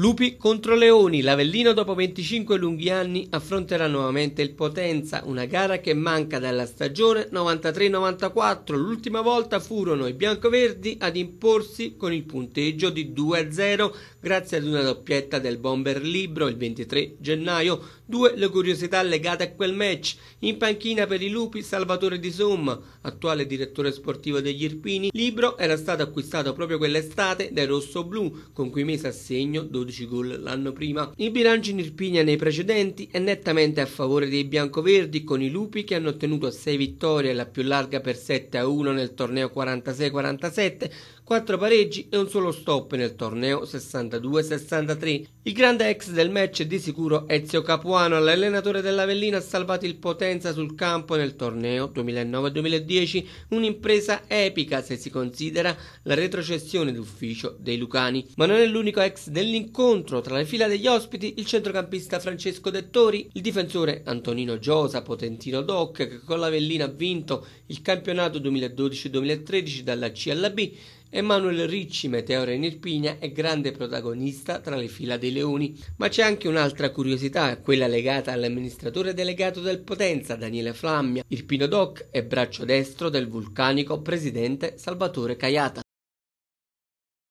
Lupi contro Leoni, l'Avellino dopo 25 lunghi anni affronterà nuovamente il Potenza, una gara che manca dalla stagione 93-94, l'ultima volta furono i biancoverdi ad imporsi con il punteggio di 2-0 grazie ad una doppietta del bomber Libro il 23 gennaio, due le curiosità legate a quel match, in panchina per i Lupi Salvatore Di Somma, attuale direttore sportivo degli Irpini, Libro era stato acquistato proprio quell'estate dai rossoblù con cui mise a segno 12 12 gol l'anno prima. Il bilancio in Irpigna nei precedenti è nettamente a favore dei biancoverdi con i lupi che hanno ottenuto 6 vittorie, la più larga per 7 a 1 nel torneo 46-47, 4 pareggi e un solo stop nel torneo 62-63. Il grande ex del match è di sicuro Ezio Capuano, l'allenatore dell'Avellino ha salvato il Potenza sul campo nel torneo 2009-2010, un'impresa epica se si considera la retrocessione d'ufficio dei Lucani. Ma non è l'unico ex dell'incontro incontro tra le fila degli ospiti il centrocampista Francesco Dettori, il difensore Antonino Giosa, Potentino Doc, che con l'Avellina ha vinto il campionato 2012-2013 dalla C alla B, e Ricci, meteora in Irpigna e grande protagonista tra le fila dei Leoni. Ma c'è anche un'altra curiosità, quella legata all'amministratore delegato del Potenza, Daniele Flammia, Irpino Doc e braccio destro del vulcanico presidente Salvatore Caiata.